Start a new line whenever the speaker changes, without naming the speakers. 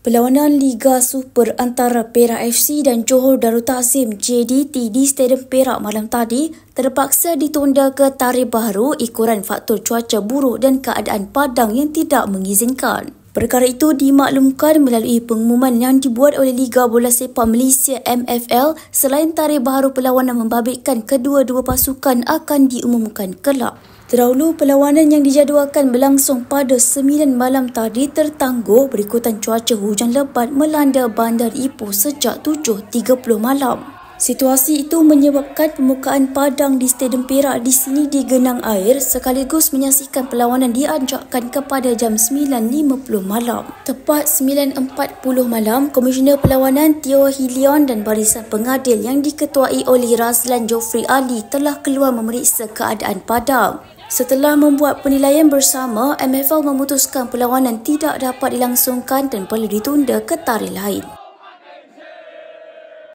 Perlawanan Liga Super antara Perak FC dan Johor Darul Ta'zim JDT di Stadium Perak malam tadi terpaksa ditunda ke tarikh baru ikuran faktor cuaca buruk dan keadaan padang yang tidak mengizinkan. Perkara itu dimaklumkan melalui pengumuman yang dibuat oleh Liga Bola Sepak Malaysia MFL selain tarikh baru perlawanan membabitkan kedua-dua pasukan akan diumumkan kelak. Terdahulu, perlawanan yang dijadualkan berlangsung pada 9 malam tadi tertangguh berikutan cuaca hujan lebat melanda bandar Ipoh sejak 7.30 malam. Situasi itu menyebabkan permukaan padang di Stadium Perak di sini digenang air sekaligus menyaksikan perlawanan dianjakkan kepada jam 9.50 malam. Tepat 9.40 malam, Komisioner Perlawanan Tio Hilion dan Barisan Pengadil yang diketuai oleh Razlan Jofri Ali telah keluar memeriksa keadaan padang. Setelah membuat penilaian bersama, MFL memutuskan perlawanan tidak dapat dilangsungkan dan perlu ditunda ke tarikh lain.